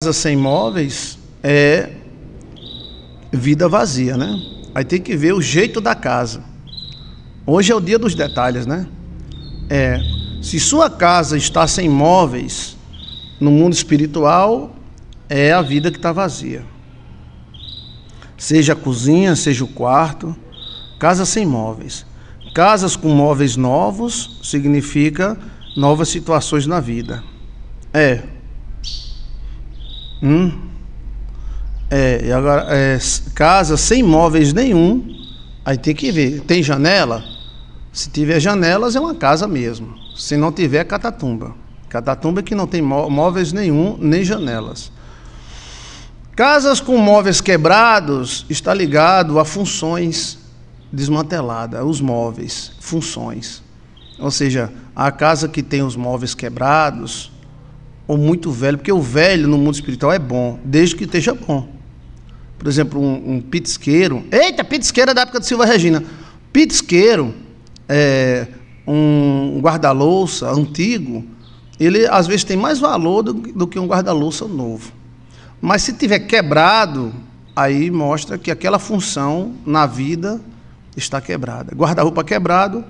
casa sem móveis é vida vazia, né? Aí tem que ver o jeito da casa. Hoje é o dia dos detalhes, né? É, se sua casa está sem móveis no mundo espiritual, é a vida que está vazia. Seja a cozinha, seja o quarto, casa sem móveis. Casas com móveis novos significa novas situações na vida. É, Hum? É, e agora, é, casa sem móveis nenhum, aí tem que ver. Tem janela? Se tiver janelas, é uma casa mesmo. Se não tiver, é catatumba. Catatumba é que não tem móveis nenhum, nem janelas. Casas com móveis quebrados está ligado a funções desmanteladas, os móveis, funções. Ou seja, a casa que tem os móveis quebrados, ou muito velho, porque o velho no mundo espiritual é bom, desde que esteja bom. Por exemplo, um, um pitisqueiro. Eita, pitisqueiro é da época de Silva Regina. Pitisqueiro, é, um guarda-louça antigo, ele às vezes tem mais valor do, do que um guarda-louça novo. Mas se tiver quebrado, aí mostra que aquela função na vida está quebrada. Guarda-roupa quebrado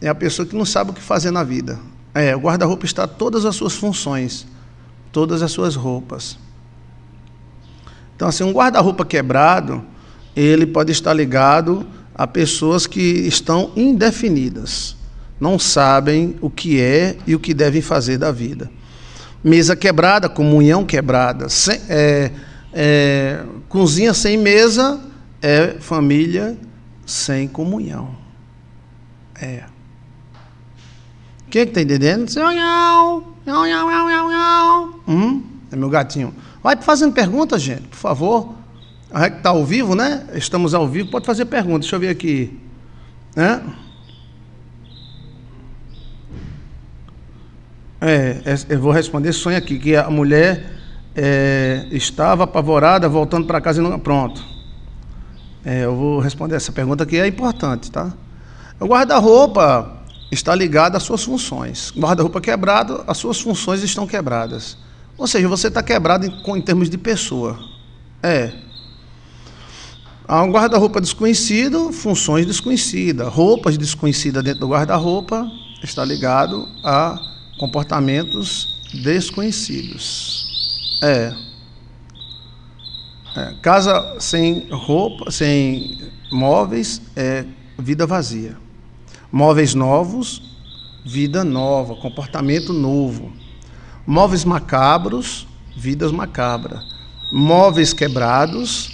é a pessoa que não sabe o que fazer na vida. É, o guarda-roupa está todas as suas funções todas as suas roupas. Então, assim, um guarda-roupa quebrado, ele pode estar ligado a pessoas que estão indefinidas, não sabem o que é e o que devem fazer da vida. Mesa quebrada, comunhão quebrada, sem, é, é, cozinha sem mesa é família sem comunhão. É que que tem tá entendendo? Hum, é meu gatinho. Vai fazendo perguntas, gente, por favor. A que está ao vivo, né? Estamos ao vivo, pode fazer pergunta. Deixa eu ver aqui. Né? É, eu vou responder Sonha sonho aqui, que a mulher é, estava apavorada voltando para casa e não. Pronto. É, eu vou responder essa pergunta que é importante, tá? O guarda-roupa está ligado às suas funções. Guarda-roupa quebrado, as suas funções estão quebradas. Ou seja, você está quebrado em, em termos de pessoa. É. Há um guarda-roupa desconhecido, funções desconhecidas. Roupas desconhecidas dentro do guarda-roupa está ligado a comportamentos desconhecidos. É. é. Casa sem roupa, sem móveis é vida vazia. Móveis novos, vida nova, comportamento novo. Móveis macabros, vidas macabras. Móveis quebrados,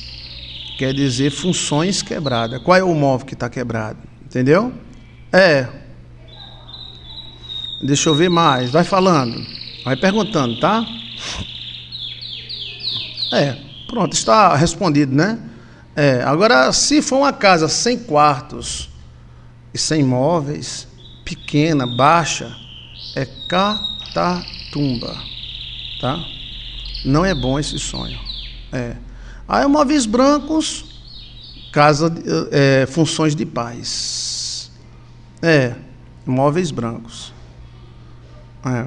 quer dizer funções quebradas. Qual é o móvel que está quebrado? Entendeu? É. Deixa eu ver mais. Vai falando. Vai perguntando, tá? É. Pronto, está respondido, né? É. Agora, se for uma casa sem quartos e sem móveis, pequena, baixa, é catatumba, tá? Não é bom esse sonho. É. Aí móveis brancos, casa, é, funções de paz. É, móveis brancos. É.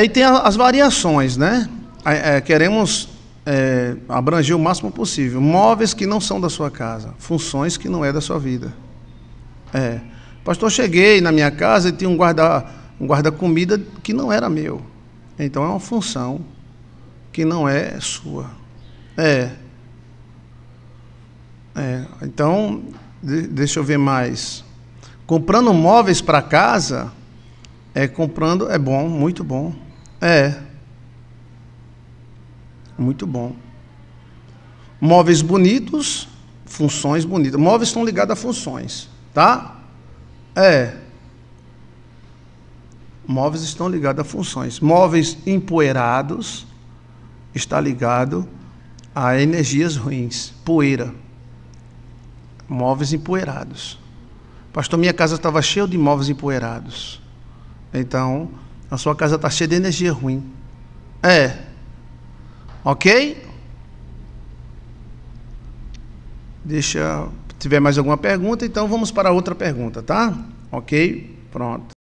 é e tem as variações, né? É, é, queremos é, abranger o máximo possível. Móveis que não são da sua casa, funções que não é da sua vida. É. Pastor, cheguei na minha casa e tinha um guarda, um guarda comida que não era meu. Então é uma função que não é sua. É. é. Então, de, deixa eu ver mais. Comprando móveis para casa é comprando é bom, muito bom. É. Muito bom. Móveis bonitos, funções bonitas. Móveis estão ligados a funções, tá? É. Móveis estão ligados a funções. Móveis empoeirados está ligado a energias ruins, poeira. Móveis empoeirados. Pastor, minha casa estava cheia de móveis empoeirados. Então, a sua casa está cheia de energia ruim. É, Ok? Deixa. Se tiver mais alguma pergunta, então vamos para outra pergunta, tá? Ok? Pronto.